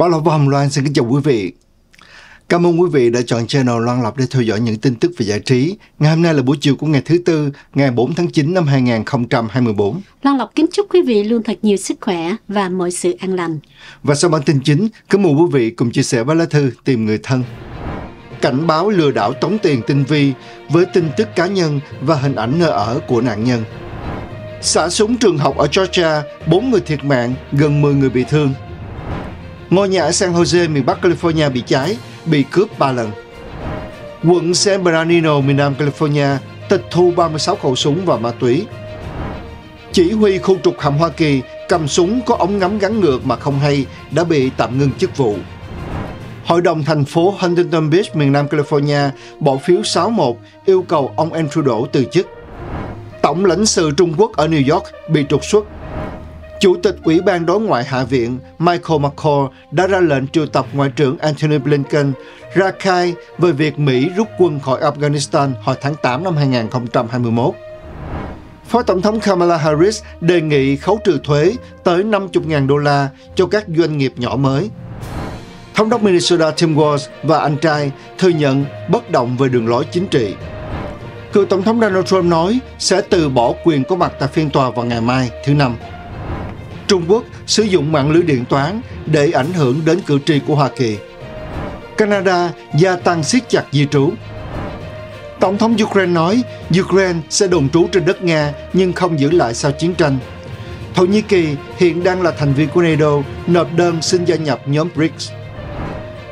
Bảo Lộc và Hồng Loan xin kính chào quý vị. Cảm ơn quý vị đã chọn channel Loan Lộc để theo dõi những tin tức về giải trí. Ngày hôm nay là buổi chiều của ngày thứ Tư, ngày 4 tháng 9 năm 2024. Loan Lộc kính chúc quý vị luôn thật nhiều sức khỏe và mọi sự an lành. Và sau bản tin chính, kính mời quý vị cùng chia sẻ với lá thư tìm người thân. Cảnh báo lừa đảo tống tiền tinh vi với tin tức cá nhân và hình ảnh nơi ở của nạn nhân. Xả súng trường học ở Georgia, 4 người thiệt mạng, gần 10 người bị thương. Ngôi nhà ở San Jose, miền Bắc California bị cháy, bị cướp 3 lần. Quận San Bernardino, miền Nam California, tịch thu 36 khẩu súng và ma túy. Chỉ huy khu trục hạm Hoa Kỳ cầm súng có ống ngắm gắn ngược mà không hay đã bị tạm ngưng chức vụ. Hội đồng thành phố Huntington Beach, miền Nam California, bỏ phiếu 6-1 yêu cầu ông Andrew Đỗ từ chức. Tổng lãnh sự Trung Quốc ở New York bị trục xuất Chủ tịch Ủy ban Đối ngoại Hạ viện Michael McCall đã ra lệnh triệu tập Ngoại trưởng Antony Blinken ra khai về việc Mỹ rút quân khỏi Afghanistan hồi tháng 8 năm 2021. Phó Tổng thống Kamala Harris đề nghị khấu trừ thuế tới 50.000 đô la cho các doanh nghiệp nhỏ mới. Thống đốc Minnesota Tim Walz và anh trai thừa nhận bất động về đường lối chính trị. Cựu Tổng thống Donald Trump nói sẽ từ bỏ quyền có mặt tại phiên tòa vào ngày mai, thứ Năm. Trung Quốc sử dụng mạng lưới điện toán để ảnh hưởng đến cử tri của Hoa Kỳ. Canada gia tăng siết chặt di trú. Tổng thống Ukraine nói Ukraine sẽ đồn trú trên đất Nga nhưng không giữ lại sau chiến tranh. Thổ Nhĩ Kỳ hiện đang là thành viên của NATO, nộp đơn xin gia nhập nhóm BRICS.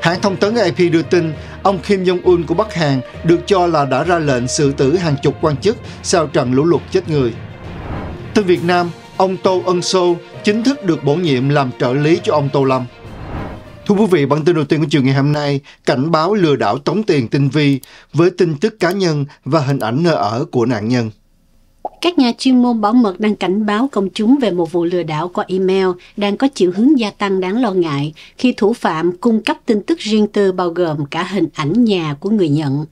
Hãng thông tấn AP đưa tin ông Kim Jong-un của Bắc Hàn được cho là đã ra lệnh xử tử hàng chục quan chức sau trận lũ lụt chết người. Từ Việt Nam, ông Tô Ân Sô chính thức được bổ nhiệm làm trợ lý cho ông Tô Lâm. Thưa quý vị, bản tin đầu tiên của chiều ngày hôm nay cảnh báo lừa đảo tống tiền tinh vi với tin tức cá nhân và hình ảnh nơi ở của nạn nhân. Các nhà chuyên môn bảo mật đang cảnh báo công chúng về một vụ lừa đảo qua email đang có chiều hướng gia tăng đáng lo ngại khi thủ phạm cung cấp tin tức riêng tư bao gồm cả hình ảnh nhà của người nhận.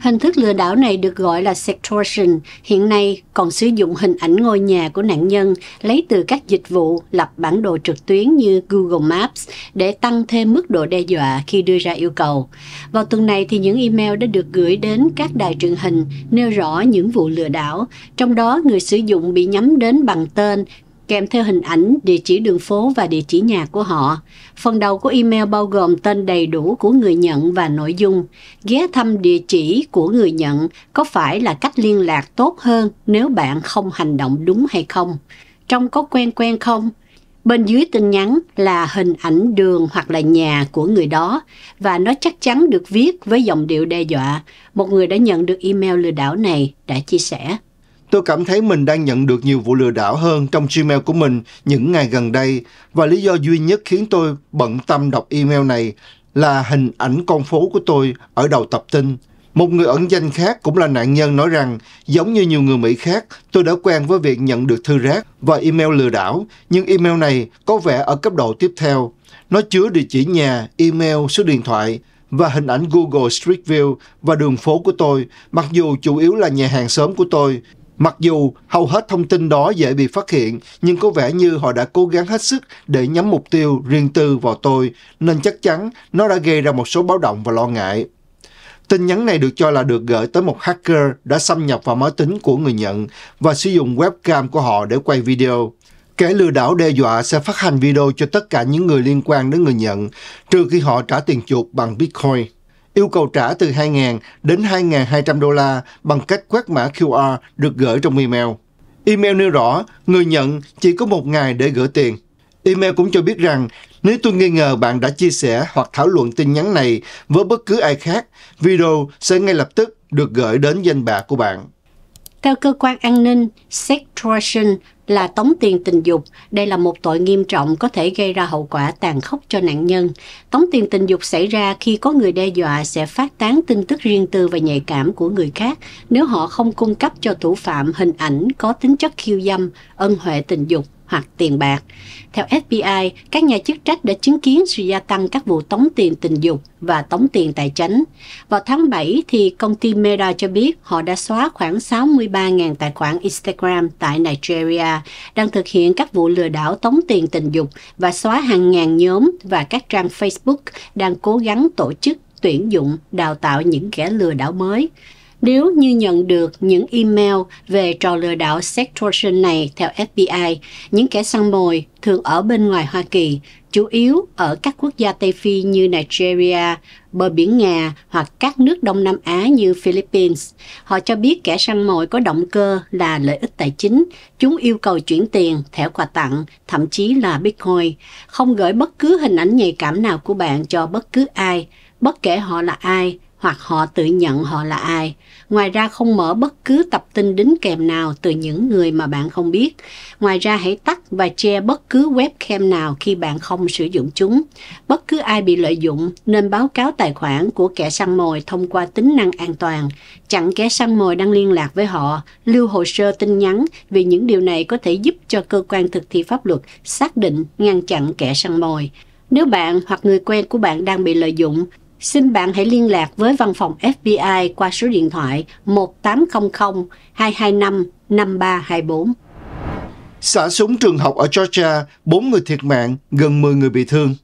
Hình thức lừa đảo này được gọi là sextortion, hiện nay còn sử dụng hình ảnh ngôi nhà của nạn nhân lấy từ các dịch vụ lập bản đồ trực tuyến như Google Maps để tăng thêm mức độ đe dọa khi đưa ra yêu cầu. Vào tuần này thì những email đã được gửi đến các đài truyền hình nêu rõ những vụ lừa đảo, trong đó đó người sử dụng bị nhắm đến bằng tên kèm theo hình ảnh, địa chỉ đường phố và địa chỉ nhà của họ. Phần đầu của email bao gồm tên đầy đủ của người nhận và nội dung. Ghé thăm địa chỉ của người nhận có phải là cách liên lạc tốt hơn nếu bạn không hành động đúng hay không? trong có quen quen không? Bên dưới tin nhắn là hình ảnh đường hoặc là nhà của người đó và nó chắc chắn được viết với giọng điệu đe dọa. Một người đã nhận được email lừa đảo này đã chia sẻ. Tôi cảm thấy mình đang nhận được nhiều vụ lừa đảo hơn trong Gmail của mình những ngày gần đây và lý do duy nhất khiến tôi bận tâm đọc email này là hình ảnh con phố của tôi ở đầu tập tin. Một người ẩn danh khác cũng là nạn nhân nói rằng, giống như nhiều người Mỹ khác, tôi đã quen với việc nhận được thư rác và email lừa đảo, nhưng email này có vẻ ở cấp độ tiếp theo. Nó chứa địa chỉ nhà, email, số điện thoại và hình ảnh Google Street View và đường phố của tôi, mặc dù chủ yếu là nhà hàng xóm của tôi, Mặc dù hầu hết thông tin đó dễ bị phát hiện, nhưng có vẻ như họ đã cố gắng hết sức để nhắm mục tiêu riêng tư vào tôi, nên chắc chắn nó đã gây ra một số báo động và lo ngại. Tin nhắn này được cho là được gửi tới một hacker đã xâm nhập vào máy tính của người nhận và sử dụng webcam của họ để quay video. Kẻ lừa đảo đe dọa sẽ phát hành video cho tất cả những người liên quan đến người nhận, trừ khi họ trả tiền chuộc bằng Bitcoin yêu cầu trả từ 2.000 đến 2.200 đô la bằng cách quét mã QR được gửi trong email. Email nêu rõ người nhận chỉ có một ngày để gửi tiền. Email cũng cho biết rằng nếu tôi nghi ngờ bạn đã chia sẻ hoặc thảo luận tin nhắn này với bất cứ ai khác, video sẽ ngay lập tức được gửi đến danh bạ của bạn. Theo cơ quan an ninh Sex là tống tiền tình dục. Đây là một tội nghiêm trọng có thể gây ra hậu quả tàn khốc cho nạn nhân. Tống tiền tình dục xảy ra khi có người đe dọa sẽ phát tán tin tức riêng tư và nhạy cảm của người khác nếu họ không cung cấp cho thủ phạm hình ảnh có tính chất khiêu dâm, ân huệ tình dục hoặc tiền bạc. Theo FBI, các nhà chức trách đã chứng kiến sự gia tăng các vụ tống tiền tình dục và tống tiền tài chính. Vào tháng 7, thì công ty Meta cho biết họ đã xóa khoảng 63.000 tài khoản Instagram tại Nigeria, đang thực hiện các vụ lừa đảo tống tiền tình dục và xóa hàng ngàn nhóm và các trang Facebook đang cố gắng tổ chức tuyển dụng, đào tạo những kẻ lừa đảo mới. Nếu như nhận được những email về trò lừa đảo sextortion này theo FBI, những kẻ săn mồi thường ở bên ngoài Hoa Kỳ, chủ yếu ở các quốc gia Tây Phi như Nigeria, bờ biển Nga hoặc các nước Đông Nam Á như Philippines. Họ cho biết kẻ săn mồi có động cơ là lợi ích tài chính. Chúng yêu cầu chuyển tiền, thẻ quà tặng, thậm chí là Bitcoin. Không gửi bất cứ hình ảnh nhạy cảm nào của bạn cho bất cứ ai, bất kể họ là ai, hoặc họ tự nhận họ là ai. Ngoài ra không mở bất cứ tập tin đính kèm nào từ những người mà bạn không biết. Ngoài ra hãy tắt và che bất cứ webcam nào khi bạn không sử dụng chúng. Bất cứ ai bị lợi dụng nên báo cáo tài khoản của kẻ săn mồi thông qua tính năng an toàn. Chặn kẻ săn mồi đang liên lạc với họ, lưu hồ sơ tin nhắn vì những điều này có thể giúp cho cơ quan thực thi pháp luật xác định ngăn chặn kẻ săn mồi. Nếu bạn hoặc người quen của bạn đang bị lợi dụng, Xin bạn hãy liên lạc với văn phòng FBI qua số điện thoại 1800 225 5324. Xả súng trường học ở Georgia, 4 người thiệt mạng, gần 10 người bị thương.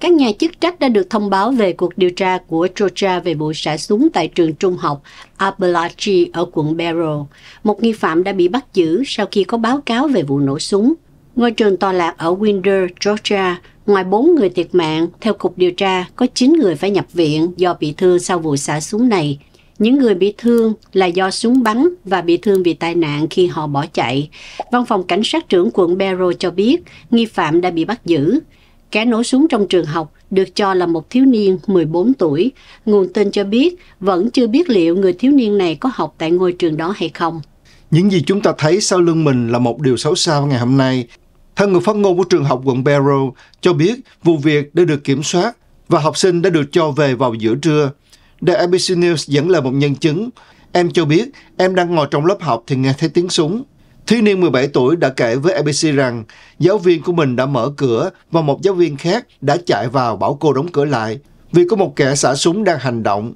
Các nhà chức trách đã được thông báo về cuộc điều tra của Georgia về vụ xả súng tại trường trung học Appalachie ở quận Barrow. Một nghi phạm đã bị bắt giữ sau khi có báo cáo về vụ nổ súng. Ngôi trường tòa lạc ở Winder, Georgia, Ngoài 4 người thiệt mạng, theo Cục Điều tra, có 9 người phải nhập viện do bị thương sau vụ xả súng này. Những người bị thương là do súng bắn và bị thương vì tai nạn khi họ bỏ chạy. Văn phòng Cảnh sát trưởng quận Barrow cho biết nghi phạm đã bị bắt giữ. Kẻ nổ súng trong trường học được cho là một thiếu niên 14 tuổi. Nguồn tin cho biết vẫn chưa biết liệu người thiếu niên này có học tại ngôi trường đó hay không. Những gì chúng ta thấy sau lưng mình là một điều xấu xa ngày hôm nay. Theo người phát ngôn của trường học quận Barrow cho biết vụ việc đã được kiểm soát và học sinh đã được cho về vào giữa trưa. The ABC News dẫn lời một nhân chứng. Em cho biết em đang ngồi trong lớp học thì nghe thấy tiếng súng. Thiếu niên 17 tuổi đã kể với ABC rằng giáo viên của mình đã mở cửa và một giáo viên khác đã chạy vào bảo cô đóng cửa lại vì có một kẻ xả súng đang hành động.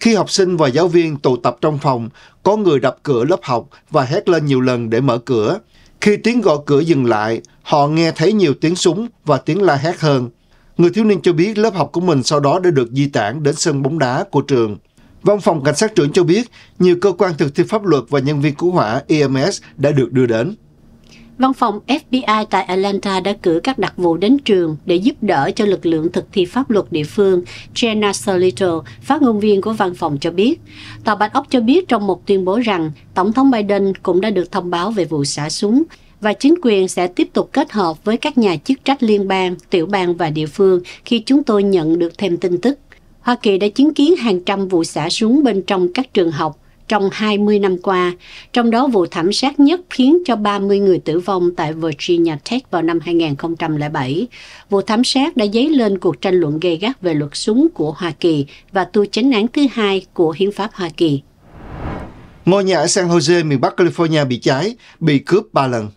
Khi học sinh và giáo viên tụ tập trong phòng, có người đập cửa lớp học và hét lên nhiều lần để mở cửa. Khi tiếng gõ cửa dừng lại, họ nghe thấy nhiều tiếng súng và tiếng la hét hơn. Người thiếu niên cho biết lớp học của mình sau đó đã được di tản đến sân bóng đá của trường. Văn phòng cảnh sát trưởng cho biết nhiều cơ quan thực thi pháp luật và nhân viên cứu hỏa EMS đã được đưa đến. Văn phòng FBI tại Atlanta đã cử các đặc vụ đến trường để giúp đỡ cho lực lượng thực thi pháp luật địa phương. Jenna Solito, phát ngôn viên của văn phòng cho biết. Tòa Bạch Ốc cho biết trong một tuyên bố rằng Tổng thống Biden cũng đã được thông báo về vụ xả súng và chính quyền sẽ tiếp tục kết hợp với các nhà chức trách liên bang, tiểu bang và địa phương khi chúng tôi nhận được thêm tin tức. Hoa Kỳ đã chứng kiến hàng trăm vụ xả súng bên trong các trường học trong 20 năm qua, trong đó vụ thảm sát nhất khiến cho 30 người tử vong tại Virginia Tech vào năm 2007. Vụ thảm sát đã dấy lên cuộc tranh luận gay gắt về luật súng của Hoa Kỳ và tu chính án thứ hai của Hiến pháp Hoa Kỳ. Ngôi nhà ở San Jose, miền Bắc California bị cháy, bị cướp ba lần.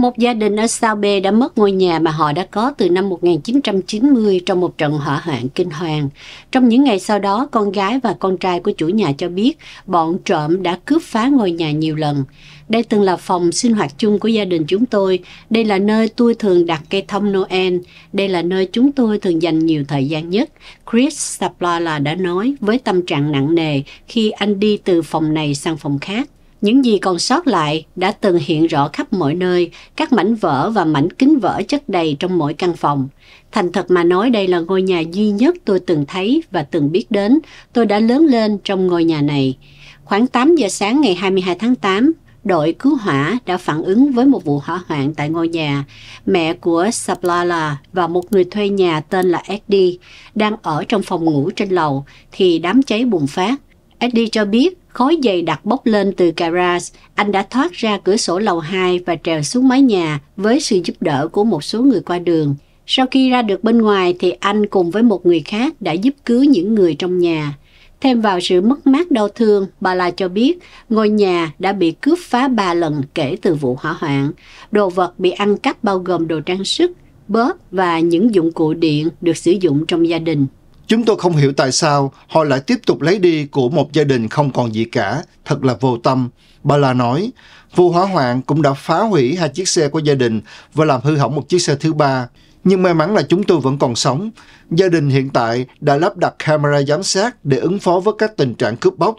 Một gia đình ở Sao Bê đã mất ngôi nhà mà họ đã có từ năm 1990 trong một trận hỏa hoạn kinh hoàng. Trong những ngày sau đó, con gái và con trai của chủ nhà cho biết bọn trộm đã cướp phá ngôi nhà nhiều lần. Đây từng là phòng sinh hoạt chung của gia đình chúng tôi. Đây là nơi tôi thường đặt cây thông Noel. Đây là nơi chúng tôi thường dành nhiều thời gian nhất. Chris Saplala đã nói với tâm trạng nặng nề khi anh đi từ phòng này sang phòng khác. Những gì còn sót lại đã từng hiện rõ khắp mọi nơi, các mảnh vỡ và mảnh kính vỡ chất đầy trong mỗi căn phòng. Thành thật mà nói đây là ngôi nhà duy nhất tôi từng thấy và từng biết đến. Tôi đã lớn lên trong ngôi nhà này. Khoảng 8 giờ sáng ngày 22 tháng 8, đội cứu hỏa đã phản ứng với một vụ hỏa hoạn tại ngôi nhà. Mẹ của Sablala và một người thuê nhà tên là Eddie đang ở trong phòng ngủ trên lầu thì đám cháy bùng phát. Eddie cho biết Khói dày đặc bốc lên từ garage, anh đã thoát ra cửa sổ lầu 2 và trèo xuống mái nhà với sự giúp đỡ của một số người qua đường. Sau khi ra được bên ngoài thì anh cùng với một người khác đã giúp cứu những người trong nhà. Thêm vào sự mất mát đau thương, bà La cho biết ngôi nhà đã bị cướp phá ba lần kể từ vụ hỏa hoạn. Đồ vật bị ăn cắp bao gồm đồ trang sức, bóp và những dụng cụ điện được sử dụng trong gia đình. Chúng tôi không hiểu tại sao họ lại tiếp tục lấy đi của một gia đình không còn gì cả, thật là vô tâm. Bà La nói, vụ hỏa hoạn cũng đã phá hủy hai chiếc xe của gia đình và làm hư hỏng một chiếc xe thứ ba. Nhưng may mắn là chúng tôi vẫn còn sống. Gia đình hiện tại đã lắp đặt camera giám sát để ứng phó với các tình trạng cướp bóc.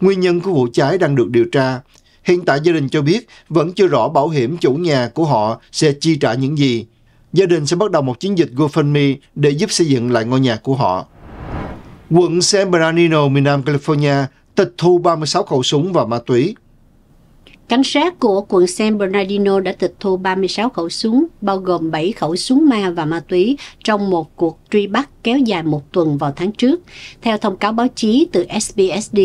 Nguyên nhân của vụ cháy đang được điều tra. Hiện tại gia đình cho biết vẫn chưa rõ bảo hiểm chủ nhà của họ sẽ chi trả những gì. Gia đình sẽ bắt đầu một chiến dịch GoFundMe để giúp xây dựng lại ngôi nhà của họ quận San Bernardino, miền Nam California, tịch thu 36 khẩu súng và ma túy. Cảnh sát của quận San Bernardino đã tịch thu 36 khẩu súng, bao gồm 7 khẩu súng ma và ma túy, trong một cuộc truy bắt kéo dài một tuần vào tháng trước. Theo thông cáo báo chí từ SBSD,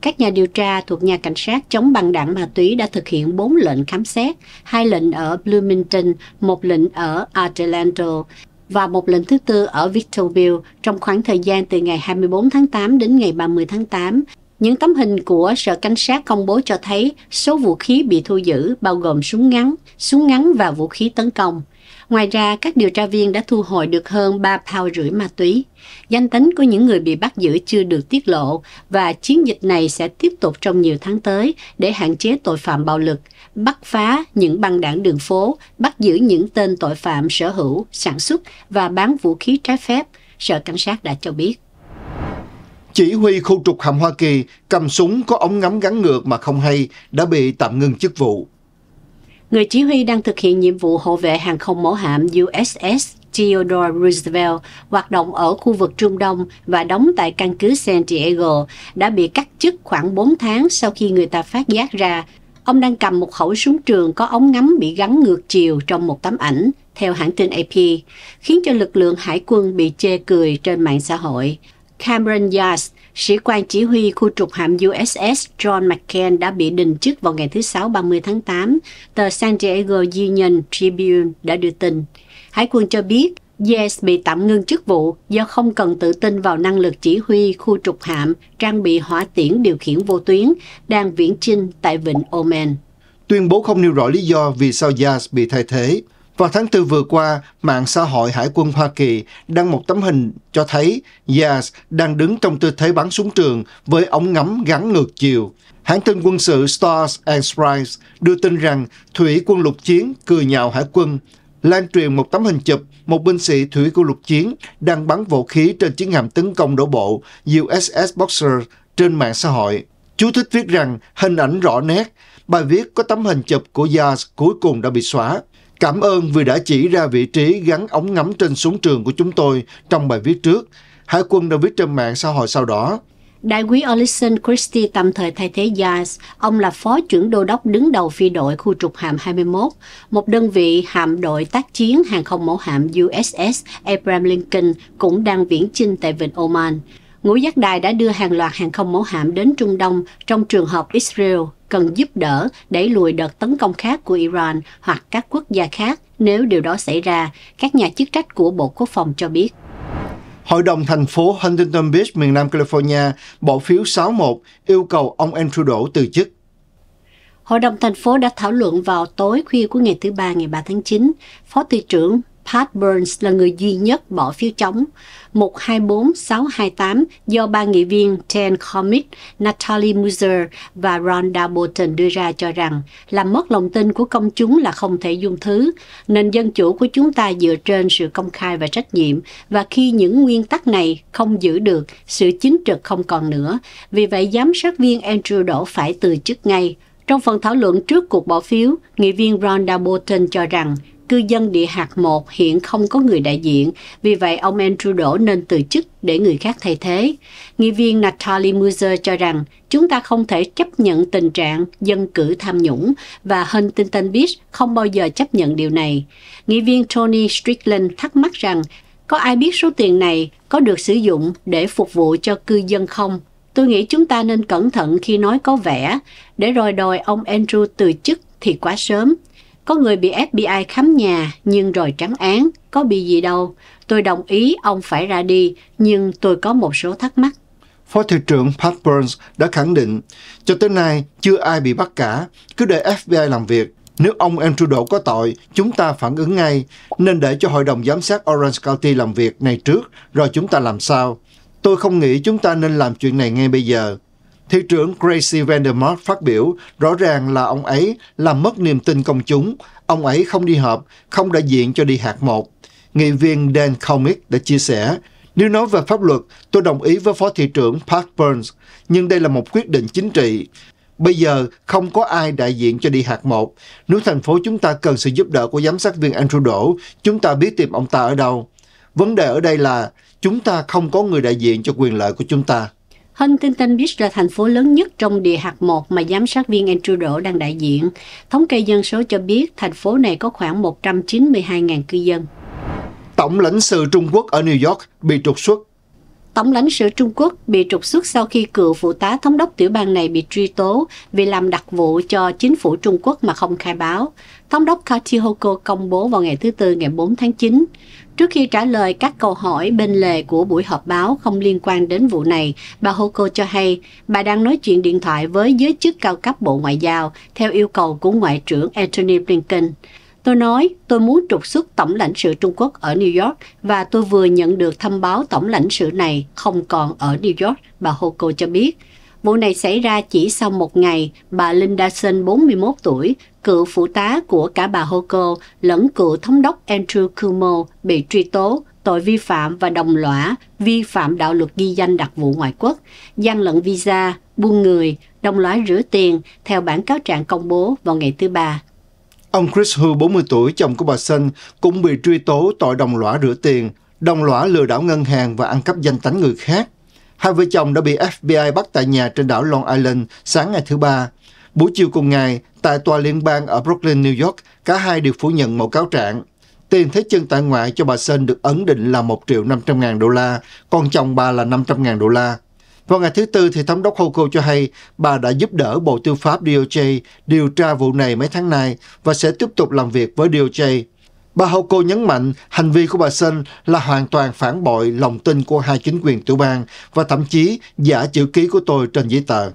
các nhà điều tra thuộc nhà cảnh sát chống băng đảng ma túy đã thực hiện 4 lệnh khám xét, hai lệnh ở Bloomington, một lệnh ở Adelanto và một lệnh thứ tư ở Victorville trong khoảng thời gian từ ngày 24 tháng 8 đến ngày 30 tháng 8. Những tấm hình của Sở Cảnh sát công bố cho thấy số vũ khí bị thu giữ bao gồm súng ngắn, súng ngắn và vũ khí tấn công. Ngoài ra, các điều tra viên đã thu hồi được hơn 3 pound rưỡi ma túy. Danh tính của những người bị bắt giữ chưa được tiết lộ và chiến dịch này sẽ tiếp tục trong nhiều tháng tới để hạn chế tội phạm bạo lực – bắt phá những băng đảng đường phố, bắt giữ những tên tội phạm sở hữu, sản xuất và bán vũ khí trái phép, Sở Cảnh sát đã cho biết. Chỉ huy khu trục hạm Hoa Kỳ cầm súng có ống ngắm gắn ngược mà không hay đã bị tạm ngưng chức vụ. Người chỉ huy đang thực hiện nhiệm vụ hộ vệ hàng không mẫu hạm USS Theodore Roosevelt hoạt động ở khu vực Trung Đông và đóng tại căn cứ San Diego đã bị cắt chức khoảng 4 tháng sau khi người ta phát giác ra Ông đang cầm một khẩu súng trường có ống ngắm bị gắn ngược chiều trong một tấm ảnh, theo hãng tin AP, khiến cho lực lượng hải quân bị chê cười trên mạng xã hội. Cameron Yards, sĩ quan chỉ huy khu trục hạm USS John McCain đã bị đình chức vào ngày thứ Sáu 30 tháng 8, tờ San Diego Union Tribune đã đưa tin. Hải quân cho biết Yes bị tạm ngưng chức vụ do không cần tự tin vào năng lực chỉ huy khu trục hạm trang bị hỏa tiễn điều khiển vô tuyến đang viễn chinh tại vịnh Oman. Tuyên bố không nêu rõ lý do vì sao Yas bị thay thế. Vào tháng 4 vừa qua, mạng xã hội Hải quân Hoa Kỳ đăng một tấm hình cho thấy Yas đang đứng trong tư thế bắn súng trường với ống ngắm gắn ngược chiều. Hãng tin quân sự Stars and Stripes đưa tin rằng thủy quân lục chiến cười nhạo hải quân lan truyền một tấm hình chụp một binh sĩ thủy của lục chiến đang bắn vũ khí trên chiến hạm tấn công đổ bộ USS Boxer trên mạng xã hội. Chú thích viết rằng hình ảnh rõ nét, bài viết có tấm hình chụp của Yaz cuối cùng đã bị xóa. Cảm ơn vì đã chỉ ra vị trí gắn ống ngắm trên súng trường của chúng tôi trong bài viết trước. Hải quân đã viết trên mạng xã hội sau đó. Đại quý Olison Christie tạm thời thay thế Giles. Ông là phó trưởng đô đốc đứng đầu phi đội khu trục hạm 21, một đơn vị hạm đội tác chiến hàng không mẫu hạm USS Abraham Lincoln cũng đang viễn chinh tại vịnh Oman. Ngũ giác đài đã đưa hàng loạt hàng không mẫu hạm đến Trung Đông trong trường hợp Israel cần giúp đỡ đẩy lùi đợt tấn công khác của Iran hoặc các quốc gia khác nếu điều đó xảy ra, các nhà chức trách của Bộ Quốc phòng cho biết. Hội đồng thành phố Huntington Beach, miền Nam California, bỏ phiếu 6-1 yêu cầu ông Andrew Trudeau từ chức. Hội đồng thành phố đã thảo luận vào tối khuya của ngày thứ Ba ngày 3 tháng 9. Phó Thị trưởng Pat Burns là người duy nhất bỏ phiếu chống 124628 do ba nghị viên Ten Comic, Natalie Muser và Ron Bolton đưa ra cho rằng làm mất lòng tin của công chúng là không thể dung thứ. Nền dân chủ của chúng ta dựa trên sự công khai và trách nhiệm và khi những nguyên tắc này không giữ được, sự chính trực không còn nữa. Vì vậy, giám sát viên Andrew Đỗ phải từ chức ngay. Trong phần thảo luận trước cuộc bỏ phiếu, nghị viên Ron Bolton cho rằng cư dân địa hạt 1 hiện không có người đại diện, vì vậy ông Andrew đổ nên từ chức để người khác thay thế. Nghị viên Natalie Muser cho rằng chúng ta không thể chấp nhận tình trạng dân cử tham nhũng và Huntington Beach không bao giờ chấp nhận điều này. Nghị viên Tony Strickland thắc mắc rằng có ai biết số tiền này có được sử dụng để phục vụ cho cư dân không? Tôi nghĩ chúng ta nên cẩn thận khi nói có vẻ, để rồi đòi ông Andrew từ chức thì quá sớm. Có người bị FBI khám nhà nhưng rồi trắng án, có bị gì đâu. Tôi đồng ý ông phải ra đi, nhưng tôi có một số thắc mắc. Phó Thị trưởng Pat Burns đã khẳng định, cho tới nay chưa ai bị bắt cả, cứ để FBI làm việc. Nếu ông em Trudeau có tội, chúng ta phản ứng ngay, nên để cho Hội đồng Giám sát Orange County làm việc này trước, rồi chúng ta làm sao. Tôi không nghĩ chúng ta nên làm chuyện này ngay bây giờ. Thị trưởng Gracie Vandermark phát biểu rõ ràng là ông ấy làm mất niềm tin công chúng, ông ấy không đi họp, không đại diện cho đi hạt một. Nghị viên Dan Comic đã chia sẻ, nếu nói về pháp luật, tôi đồng ý với Phó Thị trưởng Park Burns, nhưng đây là một quyết định chính trị. Bây giờ không có ai đại diện cho đi hạt một. Nếu thành phố chúng ta cần sự giúp đỡ của giám sát viên Andrew Đỗ, chúng ta biết tìm ông ta ở đâu. Vấn đề ở đây là chúng ta không có người đại diện cho quyền lợi của chúng ta. Huntington Beach là thành phố lớn nhất trong địa hạt 1 mà giám sát viên Andrew Đỗ đang đại diện. Thống kê dân số cho biết thành phố này có khoảng 192.000 cư dân. Tổng lãnh sự Trung Quốc ở New York bị trục xuất Tổng lãnh sự Trung Quốc bị trục xuất sau khi cựu phụ tá thống đốc tiểu bang này bị truy tố vì làm đặc vụ cho chính phủ Trung Quốc mà không khai báo. Thống đốc Katihoko công bố vào ngày thứ Tư ngày 4 tháng 9. Trước khi trả lời các câu hỏi bên lề của buổi họp báo không liên quan đến vụ này, bà Hoko cho hay bà đang nói chuyện điện thoại với giới chức cao cấp Bộ Ngoại giao theo yêu cầu của Ngoại trưởng Antony Blinken. Tôi nói, tôi muốn trục xuất tổng lãnh sự Trung Quốc ở New York và tôi vừa nhận được thông báo tổng lãnh sự này không còn ở New York, bà Hoko cho biết. Vụ này xảy ra chỉ sau một ngày, bà Linda Sơn 41 tuổi, cựu phụ tá của cả bà Hoko lẫn cựu thống đốc Andrew Cuomo bị truy tố tội vi phạm và đồng lõa vi phạm đạo luật ghi danh đặc vụ ngoại quốc, gian lận visa, buôn người, đồng lõa rửa tiền theo bản cáo trạng công bố vào ngày thứ Ba. Ông Chris Hu, 40 tuổi, chồng của bà Sun, cũng bị truy tố tội đồng lõa rửa tiền, đồng lõa lừa đảo ngân hàng và ăn cắp danh tánh người khác. Hai vợ chồng đã bị FBI bắt tại nhà trên đảo Long Island sáng ngày thứ Ba. Buổi chiều cùng ngày, tại tòa liên bang ở Brooklyn, New York, cả hai đều phủ nhận một cáo trạng. Tiền thế chân tại ngoại cho bà Sơn được ấn định là 1 triệu 500 ngàn đô la, còn chồng bà là 500 ngàn đô la. Vào ngày thứ Tư, thì thống đốc Hochul cho hay bà đã giúp đỡ Bộ Tư pháp DOJ điều tra vụ này mấy tháng nay và sẽ tiếp tục làm việc với DOJ. Bà hậu cô nhấn mạnh hành vi của bà Sen là hoàn toàn phản bội lòng tin của hai chính quyền tiểu bang và thậm chí giả chữ ký của tôi trên giấy tờ.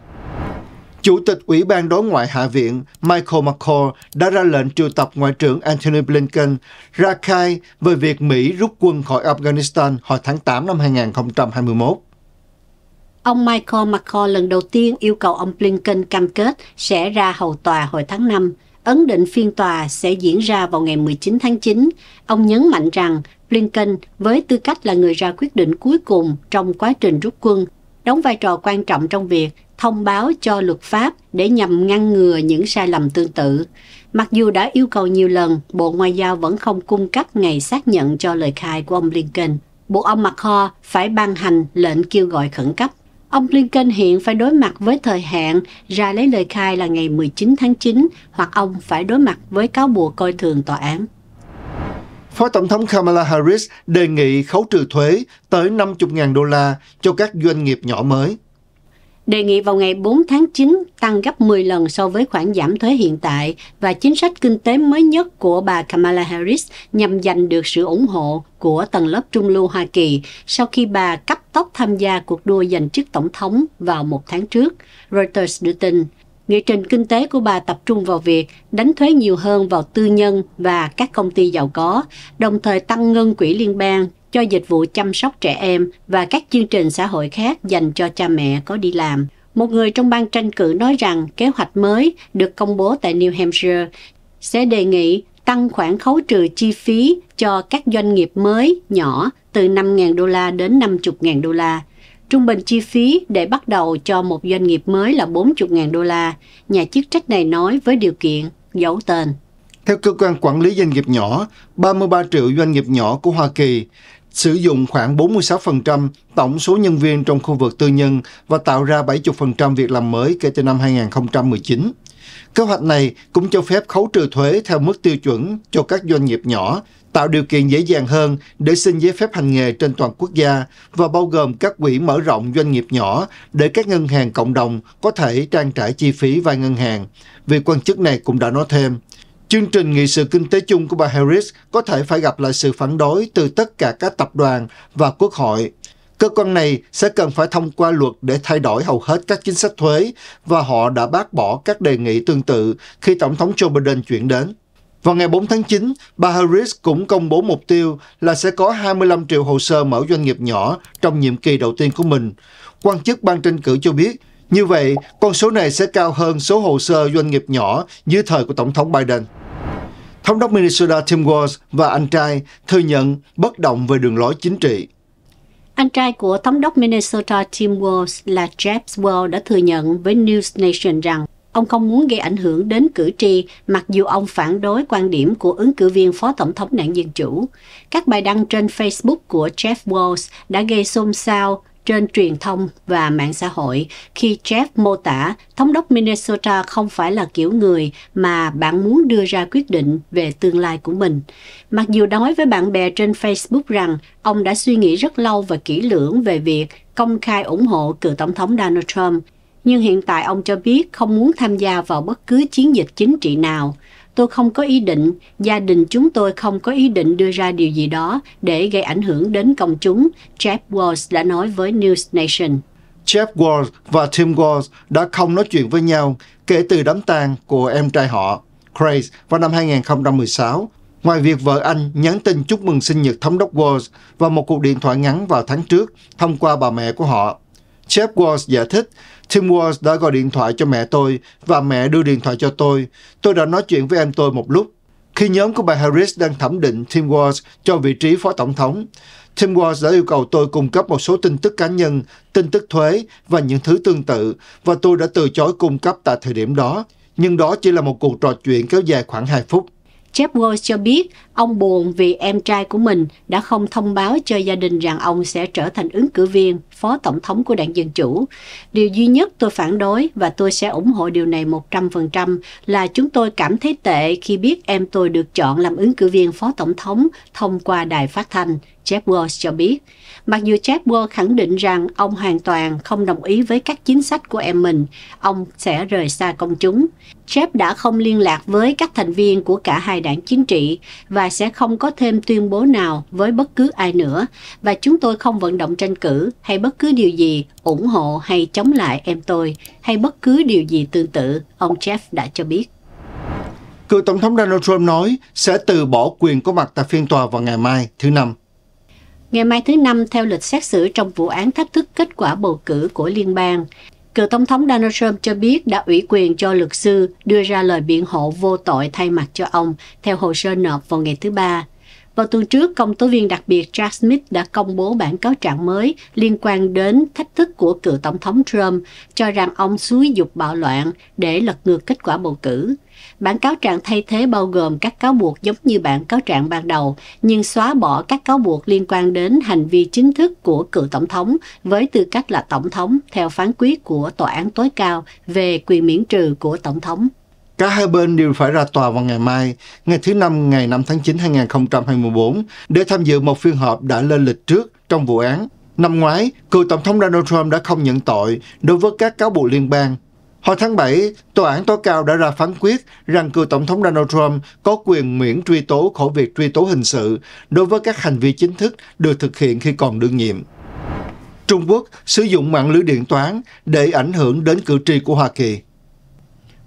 Chủ tịch Ủy ban Đối ngoại Hạ viện Michael McCall đã ra lệnh triệu tập Ngoại trưởng Antony Blinken ra khai về việc Mỹ rút quân khỏi Afghanistan hồi tháng 8 năm 2021. Ông Michael McCall lần đầu tiên yêu cầu ông Blinken cam kết sẽ ra hầu tòa hồi tháng 5 ấn định phiên tòa sẽ diễn ra vào ngày 19 tháng 9. Ông nhấn mạnh rằng Blinken, với tư cách là người ra quyết định cuối cùng trong quá trình rút quân, đóng vai trò quan trọng trong việc thông báo cho luật pháp để nhằm ngăn ngừa những sai lầm tương tự. Mặc dù đã yêu cầu nhiều lần, Bộ Ngoại giao vẫn không cung cấp ngày xác nhận cho lời khai của ông Blinken. Bộ ông McCaul phải ban hành lệnh kêu gọi khẩn cấp. Ông Lincoln hiện phải đối mặt với thời hạn ra lấy lời khai là ngày 19 tháng 9 hoặc ông phải đối mặt với cáo buộc coi thường tòa án. Phó Tổng thống Kamala Harris đề nghị khấu trừ thuế tới 50.000 đô la cho các doanh nghiệp nhỏ mới. Đề nghị vào ngày 4 tháng 9 tăng gấp 10 lần so với khoản giảm thuế hiện tại và chính sách kinh tế mới nhất của bà Kamala Harris nhằm giành được sự ủng hộ của tầng lớp trung lưu Hoa Kỳ sau khi bà cấp tóc tham gia cuộc đua giành chức tổng thống vào một tháng trước, Reuters đưa tin. Nghị trình kinh tế của bà tập trung vào việc đánh thuế nhiều hơn vào tư nhân và các công ty giàu có, đồng thời tăng ngân quỹ liên bang cho dịch vụ chăm sóc trẻ em và các chương trình xã hội khác dành cho cha mẹ có đi làm. Một người trong ban tranh cử nói rằng kế hoạch mới được công bố tại New Hampshire sẽ đề nghị tăng khoản khấu trừ chi phí cho các doanh nghiệp mới, nhỏ từ 5.000 đô la đến 50.000 đô la. Trung bình chi phí để bắt đầu cho một doanh nghiệp mới là 40.000 đô la, nhà chức trách này nói với điều kiện giấu tên. Theo cơ quan quản lý doanh nghiệp nhỏ, 33 triệu doanh nghiệp nhỏ của Hoa Kỳ sử dụng khoảng 46% tổng số nhân viên trong khu vực tư nhân và tạo ra 70% việc làm mới kể từ năm 2019. Kế hoạch này cũng cho phép khấu trừ thuế theo mức tiêu chuẩn cho các doanh nghiệp nhỏ, tạo điều kiện dễ dàng hơn để xin giấy phép hành nghề trên toàn quốc gia và bao gồm các quỹ mở rộng doanh nghiệp nhỏ để các ngân hàng cộng đồng có thể trang trải chi phí vay ngân hàng. Vì quan chức này cũng đã nói thêm, chương trình nghị sự kinh tế chung của bà Harris có thể phải gặp lại sự phản đối từ tất cả các tập đoàn và quốc hội Cơ quan này sẽ cần phải thông qua luật để thay đổi hầu hết các chính sách thuế và họ đã bác bỏ các đề nghị tương tự khi Tổng thống Joe Biden chuyển đến. Vào ngày 4 tháng 9, bà Harris cũng công bố mục tiêu là sẽ có 25 triệu hồ sơ mở doanh nghiệp nhỏ trong nhiệm kỳ đầu tiên của mình. Quan chức ban tranh cử cho biết, như vậy, con số này sẽ cao hơn số hồ sơ doanh nghiệp nhỏ dưới thời của Tổng thống Biden. Thống đốc Minnesota Tim Walz và anh trai thừa nhận bất động về đường lối chính trị. Anh trai của thống đốc Minnesota Tim Walz là Jeff Walz đã thừa nhận với News Nation rằng ông không muốn gây ảnh hưởng đến cử tri mặc dù ông phản đối quan điểm của ứng cử viên phó tổng thống đảng Dân Chủ. Các bài đăng trên Facebook của Jeff Walz đã gây xôn xao trên truyền thông và mạng xã hội khi Jeff mô tả thống đốc Minnesota không phải là kiểu người mà bạn muốn đưa ra quyết định về tương lai của mình. Mặc dù nói với bạn bè trên Facebook rằng ông đã suy nghĩ rất lâu và kỹ lưỡng về việc công khai ủng hộ cựu tổng thống Donald Trump, nhưng hiện tại ông cho biết không muốn tham gia vào bất cứ chiến dịch chính trị nào – Tôi không có ý định, gia đình chúng tôi không có ý định đưa ra điều gì đó để gây ảnh hưởng đến công chúng, Jeff Walls đã nói với News Nation. Jeff Walls và Tim Walls đã không nói chuyện với nhau kể từ đám tang của em trai họ, Craig, vào năm 2016. Ngoài việc vợ anh nhắn tin chúc mừng sinh nhật thống đốc Walls và một cuộc điện thoại ngắn vào tháng trước thông qua bà mẹ của họ, Jeff Walsh giải thích, Tim Walsh đã gọi điện thoại cho mẹ tôi và mẹ đưa điện thoại cho tôi. Tôi đã nói chuyện với em tôi một lúc. Khi nhóm của bà Harris đang thẩm định Tim Walsh cho vị trí phó tổng thống, Tim Walsh đã yêu cầu tôi cung cấp một số tin tức cá nhân, tin tức thuế và những thứ tương tự, và tôi đã từ chối cung cấp tại thời điểm đó. Nhưng đó chỉ là một cuộc trò chuyện kéo dài khoảng 2 phút. Jeff Wells cho biết ông buồn vì em trai của mình đã không thông báo cho gia đình rằng ông sẽ trở thành ứng cử viên phó tổng thống của đảng Dân Chủ. Điều duy nhất tôi phản đối và tôi sẽ ủng hộ điều này 100% là chúng tôi cảm thấy tệ khi biết em tôi được chọn làm ứng cử viên phó tổng thống thông qua đài phát thanh, Jeff Wells cho biết. Mặc dù Chadwell khẳng định rằng ông hoàn toàn không đồng ý với các chính sách của em mình, ông sẽ rời xa công chúng. Jeb đã không liên lạc với các thành viên của cả hai đảng chính trị và sẽ không có thêm tuyên bố nào với bất cứ ai nữa và chúng tôi không vận động tranh cử hay bất cứ điều gì ủng hộ hay chống lại em tôi hay bất cứ điều gì tương tự, ông Jeff đã cho biết. Cựu Tổng thống Donald Trump nói sẽ từ bỏ quyền có mặt tại phiên tòa vào ngày mai, thứ Năm. Ngày mai thứ Năm, theo lịch xét xử trong vụ án thách thức kết quả bầu cử của liên bang, cựu Tổng thống Donald Trump cho biết đã ủy quyền cho luật sư đưa ra lời biện hộ vô tội thay mặt cho ông theo hồ sơ nộp vào ngày thứ Ba. Vào tuần trước, công tố viên đặc biệt Jack Smith đã công bố bản cáo trạng mới liên quan đến thách thức của cựu Tổng thống Trump, cho rằng ông xúi dục bạo loạn để lật ngược kết quả bầu cử. Bản cáo trạng thay thế bao gồm các cáo buộc giống như bản cáo trạng ban đầu, nhưng xóa bỏ các cáo buộc liên quan đến hành vi chính thức của cựu tổng thống với tư cách là tổng thống theo phán quyết của Tòa án tối cao về quyền miễn trừ của tổng thống. Cả hai bên đều phải ra tòa vào ngày mai, ngày thứ Năm ngày 5 tháng 9 2024, để tham dự một phiên họp đã lên lịch trước trong vụ án. Năm ngoái, cựu Tổng thống Donald Trump đã không nhận tội đối với các cáo buộc liên bang. Hồi tháng 7, Tòa án tối cao đã ra phán quyết rằng cựu Tổng thống Donald Trump có quyền miễn truy tố khỏi việc truy tố hình sự đối với các hành vi chính thức được thực hiện khi còn đương nhiệm. Trung Quốc sử dụng mạng lưới điện toán để ảnh hưởng đến cử tri của Hoa Kỳ.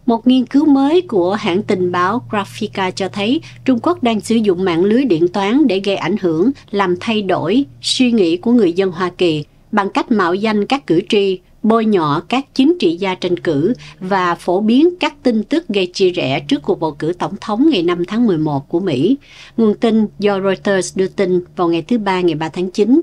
Một nghiên cứu mới của hãng tình báo Graphica cho thấy Trung Quốc đang sử dụng mạng lưới điện toán để gây ảnh hưởng, làm thay đổi suy nghĩ của người dân Hoa Kỳ bằng cách mạo danh các cử tri, bôi nhọ các chính trị gia tranh cử và phổ biến các tin tức gây chia rẽ trước cuộc bầu cử tổng thống ngày 5 tháng 11 của Mỹ. Nguồn tin do Reuters đưa tin vào ngày thứ Ba ngày 3 tháng 9.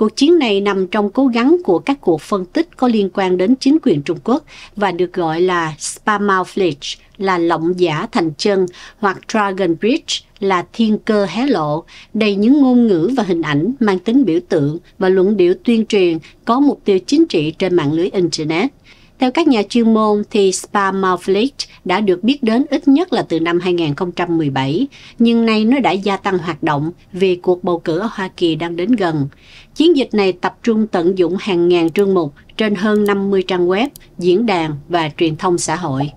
Cuộc chiến này nằm trong cố gắng của các cuộc phân tích có liên quan đến chính quyền Trung Quốc và được gọi là Spamouflage, là lộng giả thành chân hoặc Dragon Bridge là thiên cơ hé lộ, đầy những ngôn ngữ và hình ảnh mang tính biểu tượng và luận điệu tuyên truyền có mục tiêu chính trị trên mạng lưới Internet. Theo các nhà chuyên môn thì spa đã được biết đến ít nhất là từ năm 2017, nhưng nay nó đã gia tăng hoạt động vì cuộc bầu cử ở Hoa Kỳ đang đến gần. Chiến dịch này tập trung tận dụng hàng ngàn chương mục trên hơn 50 trang web, diễn đàn và truyền thông xã hội.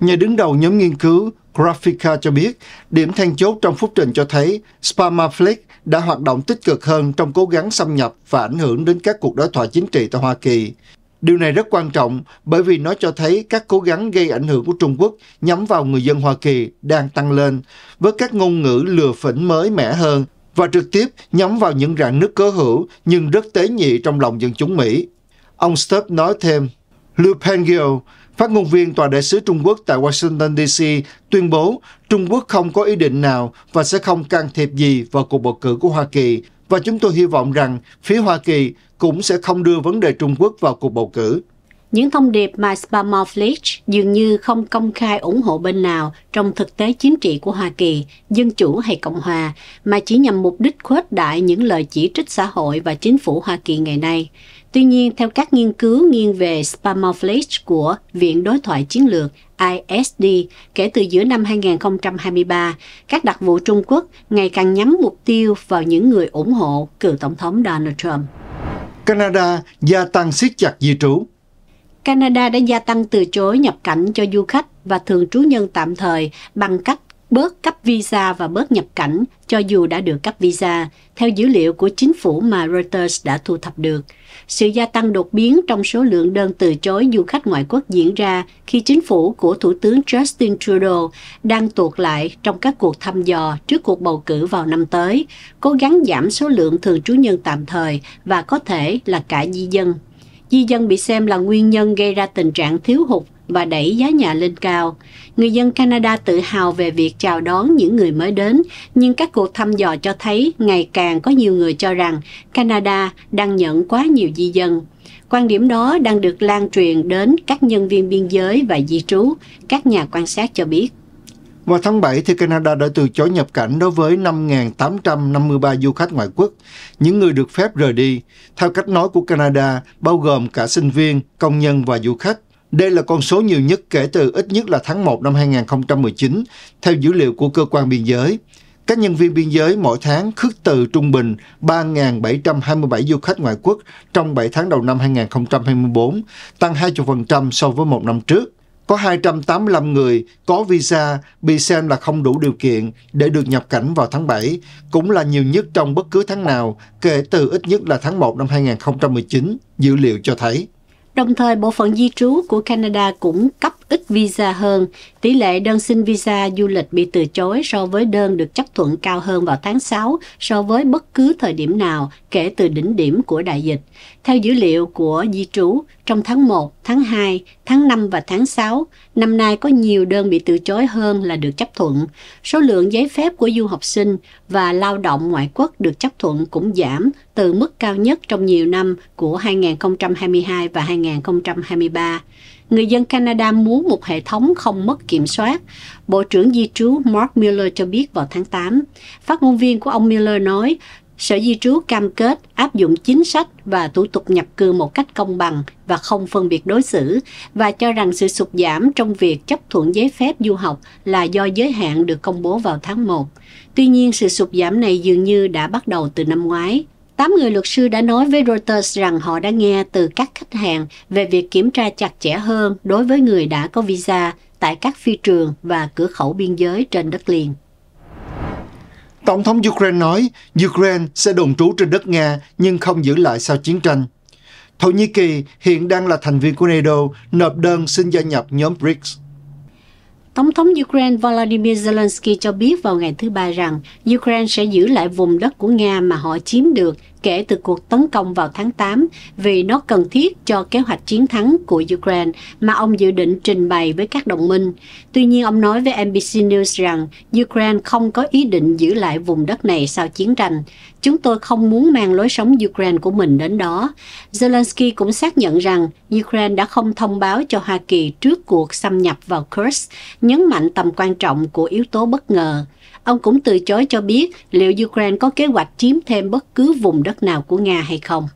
Nhà đứng đầu nhóm nghiên cứu Graphica cho biết, điểm then chốt trong phúc trình cho thấy Spamaflex đã hoạt động tích cực hơn trong cố gắng xâm nhập và ảnh hưởng đến các cuộc đối thoại chính trị tại Hoa Kỳ. Điều này rất quan trọng bởi vì nó cho thấy các cố gắng gây ảnh hưởng của Trung Quốc nhắm vào người dân Hoa Kỳ đang tăng lên với các ngôn ngữ lừa phỉnh mới mẻ hơn và trực tiếp nhắm vào những rạn nứt cố hữu nhưng rất tế nhị trong lòng dân chúng Mỹ. Ông Stubb nói thêm, Liu Pengyo, phát ngôn viên Tòa đại sứ Trung Quốc tại Washington D.C. tuyên bố Trung Quốc không có ý định nào và sẽ không can thiệp gì vào cuộc bầu cử của Hoa Kỳ và chúng tôi hy vọng rằng phía Hoa Kỳ cũng sẽ không đưa vấn đề Trung Quốc vào cuộc bầu cử. Những thông điệp mà Spamovlich dường như không công khai ủng hộ bên nào trong thực tế chính trị của Hoa Kỳ, Dân Chủ hay Cộng Hòa, mà chỉ nhằm mục đích khuếch đại những lời chỉ trích xã hội và chính phủ Hoa Kỳ ngày nay. Tuy nhiên, theo các nghiên cứu nghiêng về Spamovlich của Viện Đối thoại Chiến lược ISD, kể từ giữa năm 2023, các đặc vụ Trung Quốc ngày càng nhắm mục tiêu vào những người ủng hộ cựu Tổng thống Donald Trump. Canada gia tăng siết chặt di trú Canada đã gia tăng từ chối nhập cảnh cho du khách và thường trú nhân tạm thời bằng cách bớt cấp visa và bớt nhập cảnh cho dù đã được cấp visa, theo dữ liệu của chính phủ mà Reuters đã thu thập được. Sự gia tăng đột biến trong số lượng đơn từ chối du khách ngoại quốc diễn ra khi chính phủ của Thủ tướng Justin Trudeau đang tuột lại trong các cuộc thăm dò trước cuộc bầu cử vào năm tới, cố gắng giảm số lượng thường trú nhân tạm thời và có thể là cả di dân di dân bị xem là nguyên nhân gây ra tình trạng thiếu hụt và đẩy giá nhà lên cao. Người dân Canada tự hào về việc chào đón những người mới đến, nhưng các cuộc thăm dò cho thấy ngày càng có nhiều người cho rằng Canada đang nhận quá nhiều di dân. Quan điểm đó đang được lan truyền đến các nhân viên biên giới và di trú, các nhà quan sát cho biết. Vào tháng 7, thì Canada đã từ chối nhập cảnh đối với 5.853 du khách ngoại quốc, những người được phép rời đi, theo cách nói của Canada, bao gồm cả sinh viên, công nhân và du khách. Đây là con số nhiều nhất kể từ ít nhất là tháng 1 năm 2019, theo dữ liệu của cơ quan biên giới. Các nhân viên biên giới mỗi tháng khước từ trung bình 3.727 du khách ngoại quốc trong 7 tháng đầu năm 2024, tăng 20% so với một năm trước có 285 người có visa bị xem là không đủ điều kiện để được nhập cảnh vào tháng 7, cũng là nhiều nhất trong bất cứ tháng nào kể từ ít nhất là tháng 1 năm 2019, dữ liệu cho thấy. Đồng thời, Bộ phận di trú của Canada cũng cấp ít visa hơn. Tỷ lệ đơn xin visa du lịch bị từ chối so với đơn được chấp thuận cao hơn vào tháng 6 so với bất cứ thời điểm nào kể từ đỉnh điểm của đại dịch. Theo dữ liệu của di trú, trong tháng 1, tháng 2, tháng 5 và tháng 6, năm nay có nhiều đơn bị từ chối hơn là được chấp thuận. Số lượng giấy phép của du học sinh và lao động ngoại quốc được chấp thuận cũng giảm từ mức cao nhất trong nhiều năm của 2022 và 2023 người dân Canada muốn một hệ thống không mất kiểm soát. Bộ trưởng di trú Mark Miller cho biết vào tháng 8. Phát ngôn viên của ông Miller nói, Sở Di trú cam kết áp dụng chính sách và thủ tục nhập cư một cách công bằng và không phân biệt đối xử và cho rằng sự sụt giảm trong việc chấp thuận giấy phép du học là do giới hạn được công bố vào tháng 1. Tuy nhiên, sự sụt giảm này dường như đã bắt đầu từ năm ngoái. Tám người luật sư đã nói với Reuters rằng họ đã nghe từ các khách hàng về việc kiểm tra chặt chẽ hơn đối với người đã có visa tại các phi trường và cửa khẩu biên giới trên đất liền. Tổng thống Ukraine nói Ukraine sẽ đồn trú trên đất Nga nhưng không giữ lại sau chiến tranh. Thổ Nhĩ Kỳ hiện đang là thành viên của NATO, nộp đơn xin gia nhập nhóm BRICS. Tổng thống Ukraine Volodymyr Zelensky cho biết vào ngày thứ Ba rằng Ukraine sẽ giữ lại vùng đất của Nga mà họ chiếm được kể từ cuộc tấn công vào tháng 8 vì nó cần thiết cho kế hoạch chiến thắng của Ukraine mà ông dự định trình bày với các đồng minh. Tuy nhiên, ông nói với NBC News rằng Ukraine không có ý định giữ lại vùng đất này sau chiến tranh. Chúng tôi không muốn mang lối sống Ukraine của mình đến đó. Zelensky cũng xác nhận rằng Ukraine đã không thông báo cho Hoa Kỳ trước cuộc xâm nhập vào Kursk, nhấn mạnh tầm quan trọng của yếu tố bất ngờ. Ông cũng từ chối cho biết liệu Ukraine có kế hoạch chiếm thêm bất cứ vùng đất nào của Nga hay không.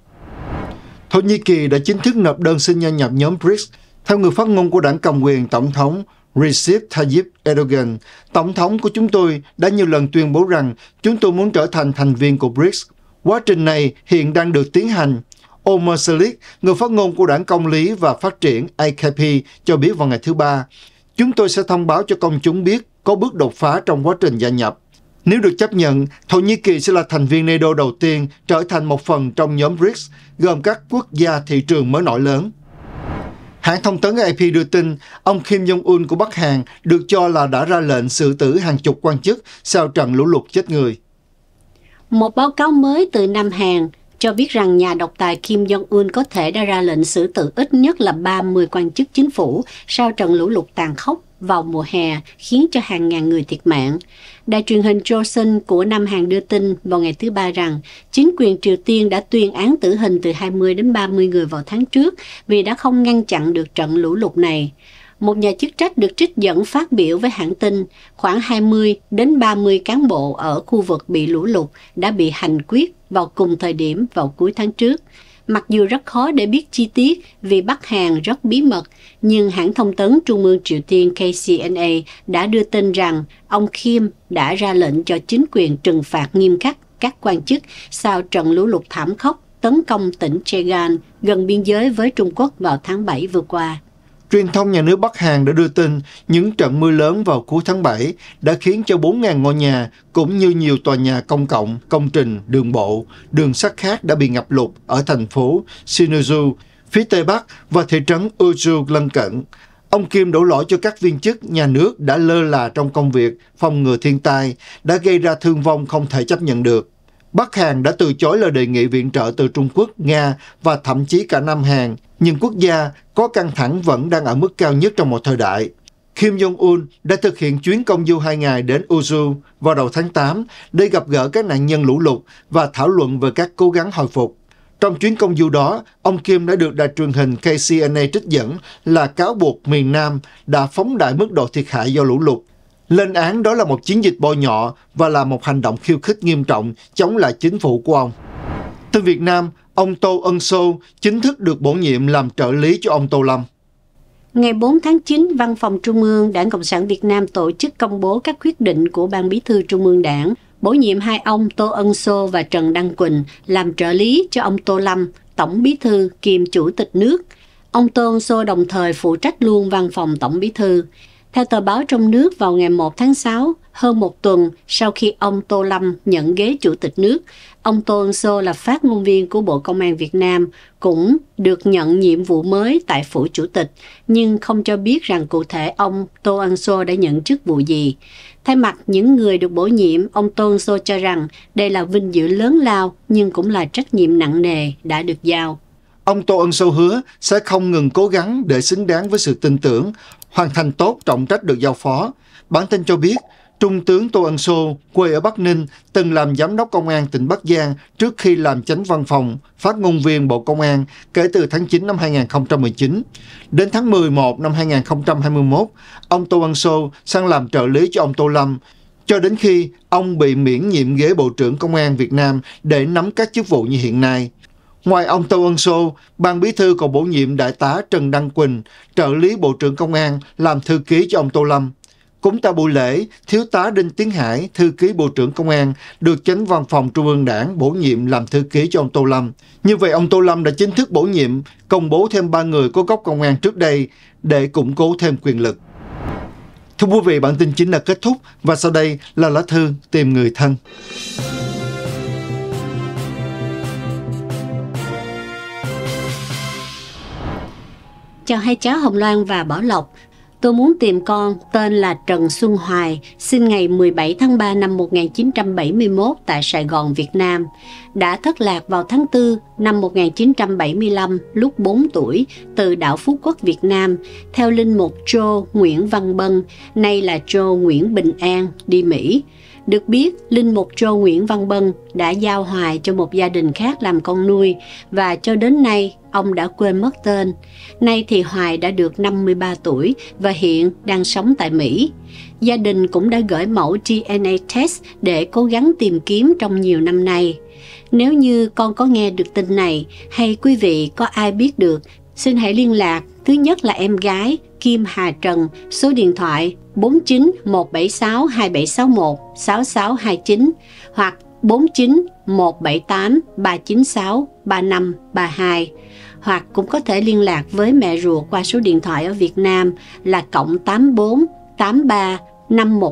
Thổ Nhĩ Kỳ đã chính thức nộp đơn xin gia nhập nhóm BRICS. Theo người phát ngôn của đảng cầm quyền Tổng thống Recep Tayyip Erdogan, Tổng thống của chúng tôi đã nhiều lần tuyên bố rằng chúng tôi muốn trở thành thành viên của BRICS. Quá trình này hiện đang được tiến hành. Omar Selik, người phát ngôn của Đảng Công lý và Phát triển AKP, cho biết vào ngày thứ Ba, chúng tôi sẽ thông báo cho công chúng biết có bước đột phá trong quá trình gia nhập. Nếu được chấp nhận, Thổ Nhĩ Kỳ sẽ là thành viên NATO đầu tiên trở thành một phần trong nhóm BRICS, gồm các quốc gia thị trường mới nổi lớn. Hãng thông tấn AP đưa tin, ông Kim Jong-un của Bắc Hàn được cho là đã ra lệnh xử tử hàng chục quan chức sau trận lũ lụt chết người. Một báo cáo mới từ Nam Hàn cho biết rằng nhà độc tài Kim Jong-un có thể đã ra lệnh xử tử ít nhất là 30 quan chức chính phủ sau trận lũ lụt tàn khốc vào mùa hè khiến cho hàng ngàn người thiệt mạng. Đài truyền hình Joseon của Nam Hàn đưa tin vào ngày thứ Ba rằng chính quyền Triều Tiên đã tuyên án tử hình từ 20 đến 30 người vào tháng trước vì đã không ngăn chặn được trận lũ lụt này. Một nhà chức trách được trích dẫn phát biểu với hãng tin khoảng 20 đến 30 cán bộ ở khu vực bị lũ lụt đã bị hành quyết vào cùng thời điểm vào cuối tháng trước. Mặc dù rất khó để biết chi tiết vì Bắc Hàn rất bí mật, nhưng hãng thông tấn Trung ương Triều Tiên KCNA đã đưa tin rằng ông Kim đã ra lệnh cho chính quyền trừng phạt nghiêm khắc các quan chức sau trận lũ lụt thảm khốc tấn công tỉnh Chegan gần biên giới với Trung Quốc vào tháng 7 vừa qua. Truyền thông nhà nước Bắc Hàn đã đưa tin những trận mưa lớn vào cuối tháng 7 đã khiến cho 4.000 ngôi nhà cũng như nhiều tòa nhà công cộng, công trình, đường bộ, đường sắt khác đã bị ngập lụt ở thành phố Sinuju, phía Tây Bắc và thị trấn Uju lân cận. Ông Kim đổ lỗi cho các viên chức nhà nước đã lơ là trong công việc phòng ngừa thiên tai, đã gây ra thương vong không thể chấp nhận được. Bắc Hàn đã từ chối lời đề nghị viện trợ từ Trung Quốc, Nga và thậm chí cả Nam Hàn, nhưng quốc gia có căng thẳng vẫn đang ở mức cao nhất trong một thời đại. Kim Jong-un đã thực hiện chuyến công du hai ngày đến Uju vào đầu tháng 8 để gặp gỡ các nạn nhân lũ lụt và thảo luận về các cố gắng hồi phục. Trong chuyến công du đó, ông Kim đã được đài truyền hình KCNA trích dẫn là cáo buộc miền Nam đã phóng đại mức độ thiệt hại do lũ lụt lên án đó là một chiến dịch bôi nhọ và là một hành động khiêu khích nghiêm trọng chống lại chính phủ của ông. Từ Việt Nam, ông Tô Ân Sô chính thức được bổ nhiệm làm trợ lý cho ông Tô Lâm. Ngày 4 tháng 9, Văn phòng Trung ương Đảng Cộng sản Việt Nam tổ chức công bố các quyết định của Ban Bí thư Trung ương Đảng, bổ nhiệm hai ông Tô Ân Sô và Trần Đăng Quỳnh làm trợ lý cho ông Tô Lâm, Tổng Bí thư kiêm Chủ tịch nước. Ông Tô Ân Sô đồng thời phụ trách luôn Văn phòng Tổng Bí thư. Theo tờ báo trong nước vào ngày 1 tháng 6, hơn một tuần sau khi ông Tô Lâm nhận ghế chủ tịch nước, ông Tô Ân Sô là phát ngôn viên của Bộ Công an Việt Nam cũng được nhận nhiệm vụ mới tại phủ chủ tịch, nhưng không cho biết rằng cụ thể ông Tô Ân Sô đã nhận chức vụ gì. Thay mặt những người được bổ nhiệm, ông Tô Ân Sô cho rằng đây là vinh dự lớn lao nhưng cũng là trách nhiệm nặng nề đã được giao. Ông Tô Ân Sâu hứa sẽ không ngừng cố gắng để xứng đáng với sự tin tưởng, hoàn thành tốt trọng trách được giao phó. Bản tin cho biết, Trung tướng Tô Ân Sô, quê ở Bắc Ninh, từng làm giám đốc công an tỉnh Bắc Giang trước khi làm chánh văn phòng, phát ngôn viên Bộ Công an kể từ tháng 9 năm 2019. Đến tháng 11 năm 2021, ông Tô Ân Sô sang làm trợ lý cho ông Tô Lâm, cho đến khi ông bị miễn nhiệm ghế Bộ trưởng Công an Việt Nam để nắm các chức vụ như hiện nay. Ngoài ông Tô Ân Sô, Ban Bí thư còn bổ nhiệm Đại tá Trần Đăng Quỳnh, trợ lý Bộ trưởng Công an, làm thư ký cho ông Tô Lâm. Cũng tại buổi lễ, Thiếu tá Đinh Tiến Hải, thư ký Bộ trưởng Công an, được chánh văn phòng Trung ương Đảng bổ nhiệm làm thư ký cho ông Tô Lâm. Như vậy, ông Tô Lâm đã chính thức bổ nhiệm, công bố thêm ba người có gốc công an trước đây để củng cố thêm quyền lực. Thưa quý vị, bản tin chính là kết thúc và sau đây là lá thư tìm người thân. cho hai cháu Hồng Loan và Bảo Lộc. Tôi muốn tìm con tên là Trần Xuân Hoài, sinh ngày 17 tháng 3 năm 1971 tại Sài Gòn, Việt Nam. Đã thất lạc vào tháng 4 năm 1975 lúc 4 tuổi từ đảo Phú Quốc, Việt Nam, theo linh mục Joe Nguyễn Văn Bân, nay là Joe Nguyễn Bình An, đi Mỹ. Được biết, Linh Mục châu Nguyễn Văn Bân đã giao hoài cho một gia đình khác làm con nuôi và cho đến nay ông đã quên mất tên. Nay thì Hoài đã được 53 tuổi và hiện đang sống tại Mỹ. Gia đình cũng đã gửi mẫu DNA test để cố gắng tìm kiếm trong nhiều năm nay. Nếu như con có nghe được tin này hay quý vị có ai biết được, xin hãy liên lạc. Thứ nhất là em gái, Kim Hà Trần, số điện thoại 49 176 2761 6629 hoặc 49 178 396 3532 hoặc cũng có thể liên lạc với mẹ ruột qua số điện thoại ở Việt Nam là cộng 84 83 510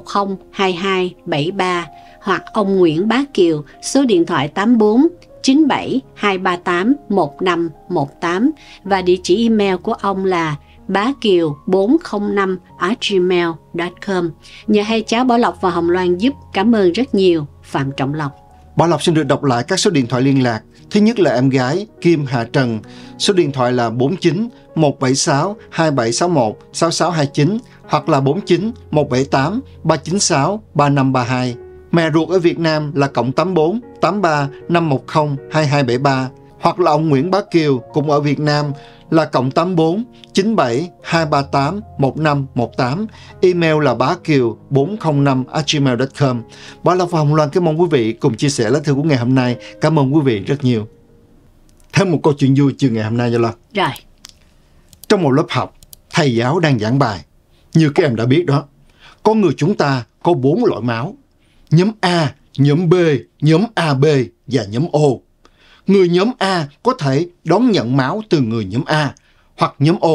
2273 hoặc ông Nguyễn Bá Kiều số điện thoại 84 97 238 1518 và địa chỉ email của ông là bá kiều 405 gmail.com. Nhờ hai cháu Bảo Lộc và Hồng Loan giúp. Cảm ơn rất nhiều. Phạm Trọng Lộc. Bảo Lộc xin được đọc lại các số điện thoại liên lạc. Thứ nhất là em gái Kim Hà Trần, số điện thoại là 49 176 2761 6629 hoặc là 49 178 396 3532. Mẹ ruột ở Việt Nam là cộng 84 83 510 2273 hoặc là ông Nguyễn Bá Kiều cũng ở Việt Nam là cộng 84 97 238 1518. Email là bá kiều 405 gmail.com. bá Lộc và Hồng Loan cảm ơn quý vị cùng chia sẻ lá thư của ngày hôm nay. Cảm ơn quý vị rất nhiều. Thêm một câu chuyện vui chiều ngày hôm nay Gia Lộc. Rồi. Trong một lớp học, thầy giáo đang giảng bài. Như các em đã biết đó, con người chúng ta có bốn loại máu. Nhóm A, nhóm B, nhóm AB và nhóm O người nhóm A có thể đón nhận máu từ người nhóm A hoặc nhóm O.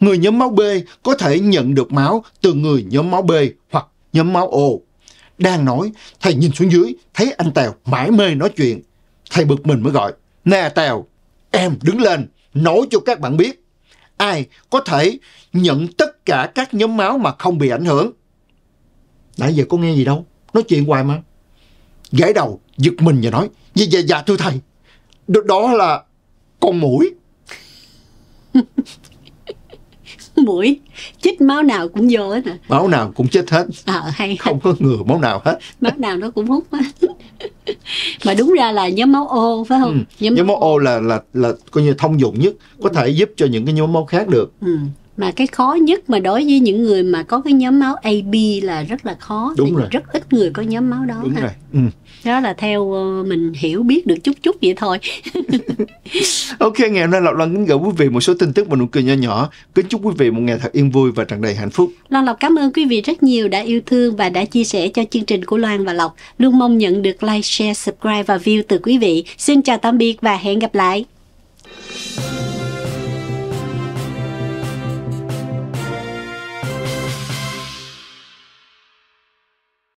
Người nhóm máu B có thể nhận được máu từ người nhóm máu B hoặc nhóm máu O. Đang nói, thầy nhìn xuống dưới, thấy anh Tèo mãi mê nói chuyện. Thầy bực mình mới gọi, nè Tèo, em đứng lên, nói cho các bạn biết. Ai có thể nhận tất cả các nhóm máu mà không bị ảnh hưởng? Nãy giờ có nghe gì đâu, nói chuyện hoài mà. Gãi đầu, giật mình và nói, dạ dạ dạ thưa thầy, đó là con mũi mũi chích máu nào cũng vô hết à máu nào cũng chết hết à, hay không có ngừa máu nào hết máu nào nó cũng hút hết mà đúng ra là nhóm máu ô phải không ừ. nhóm... nhóm máu ô là là là coi như thông dụng nhất có thể giúp cho những cái nhóm máu khác được ừ. mà cái khó nhất mà đối với những người mà có cái nhóm máu AB là rất là khó đúng rồi rất ít người có nhóm máu đó đúng ha. rồi ừ đó là theo ờ, mình hiểu biết được chút chút vậy thôi ok ngày hôm nay lộc lan kính gửi quý vị một số tin tức và nụ cười nhỏ nhỏ kính chúc quý vị một ngày thật yên vui và tràn đầy hạnh phúc Lan lộc cảm ơn quý vị rất nhiều đã yêu thương và đã chia sẻ cho chương trình của loan và lộc luôn mong nhận được like share subscribe và view từ quý vị xin chào tạm biệt và hẹn gặp lại